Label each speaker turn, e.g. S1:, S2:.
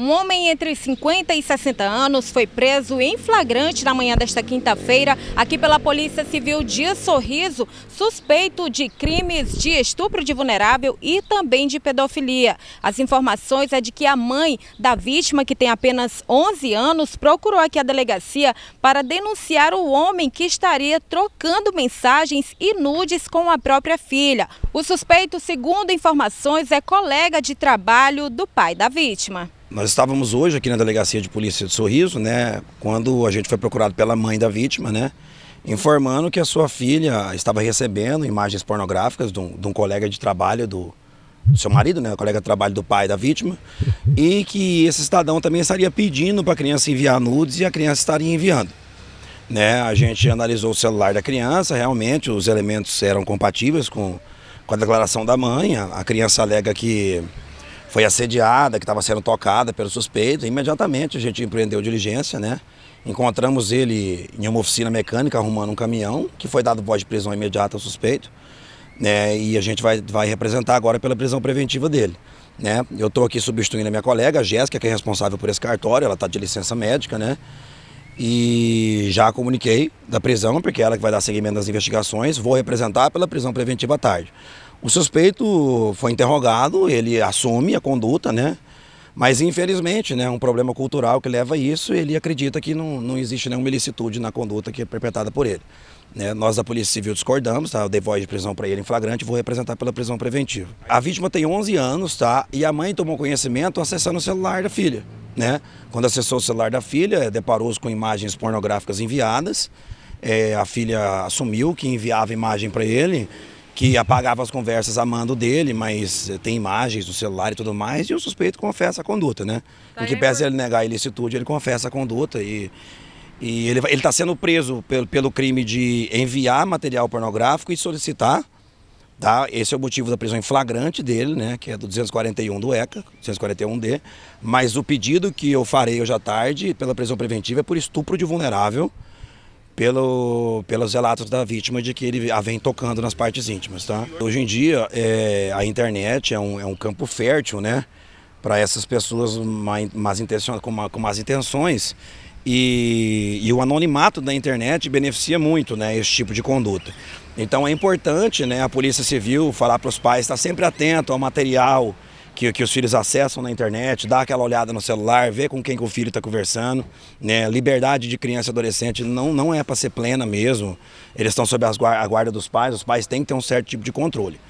S1: Um homem entre 50 e 60 anos foi preso em flagrante na manhã desta quinta-feira aqui pela Polícia Civil de Sorriso, suspeito de crimes de estupro de vulnerável e também de pedofilia. As informações é de que a mãe da vítima, que tem apenas 11 anos, procurou aqui a delegacia para denunciar o homem que estaria trocando mensagens e nudes com a própria filha. O suspeito, segundo informações, é colega de trabalho do pai da vítima.
S2: Nós estávamos hoje aqui na delegacia de polícia de Sorriso, né, quando a gente foi procurado pela mãe da vítima, né, informando que a sua filha estava recebendo imagens pornográficas de um, de um colega de trabalho do, do, seu marido, né, colega de trabalho do pai da vítima, e que esse cidadão também estaria pedindo para a criança enviar nudes e a criança estaria enviando. Né, a gente analisou o celular da criança, realmente os elementos eram compatíveis com, com a declaração da mãe, a, a criança alega que foi assediada, que estava sendo tocada pelo suspeito. Imediatamente a gente empreendeu diligência, né? Encontramos ele em uma oficina mecânica arrumando um caminhão, que foi dado voz de prisão imediata ao suspeito. Né? E a gente vai, vai representar agora pela prisão preventiva dele. Né? Eu estou aqui substituindo a minha colega, a Jéssica, que é responsável por esse cartório, ela está de licença médica, né? E já comuniquei da prisão, porque é ela que vai dar seguimento das investigações, vou representar pela prisão preventiva à tarde. O suspeito foi interrogado, ele assume a conduta, né? Mas infelizmente, né, um problema cultural que leva a isso, ele acredita que não, não existe nenhuma ilicitude na conduta que é perpetrada por ele. Né? Nós da Polícia Civil discordamos, tá? eu dei voz de prisão para ele em flagrante, vou representar pela prisão preventiva. A vítima tem 11 anos, tá? E a mãe tomou conhecimento acessando o celular da filha né? Quando acessou o celular da filha, eh, deparou-se com imagens pornográficas enviadas. É, a filha assumiu que enviava imagem para ele, que apagava as conversas a mando dele, mas eh, tem imagens no celular e tudo mais, e o suspeito confessa a conduta, né? Tá em que pese ele negar a ilicitude, ele confessa a conduta e, e ele está sendo preso pelo, pelo crime de enviar material pornográfico e solicitar Tá? Esse é o motivo da prisão em flagrante dele, né, que é do 241 do ECA, 241D, mas o pedido que eu farei hoje à tarde pela prisão preventiva é por estupro de vulnerável, pelo, pelos relatos da vítima de que ele a vem tocando nas partes íntimas. Tá? Hoje em dia, é, a internet é um, é um campo fértil, né? para essas pessoas mais, mais com, com más intenções e, e, o anonimato da internet beneficia muito né, esse tipo de conduta. Então é importante né, a Polícia Civil falar para os pais estar tá sempre atento ao material que, que os filhos acessam na internet, dar aquela olhada no celular, ver com quem que o filho está conversando. Né? Liberdade de criança e adolescente não, não é para ser plena mesmo. Eles estão sob as, a guarda dos pais, os pais têm que ter um certo tipo de controle.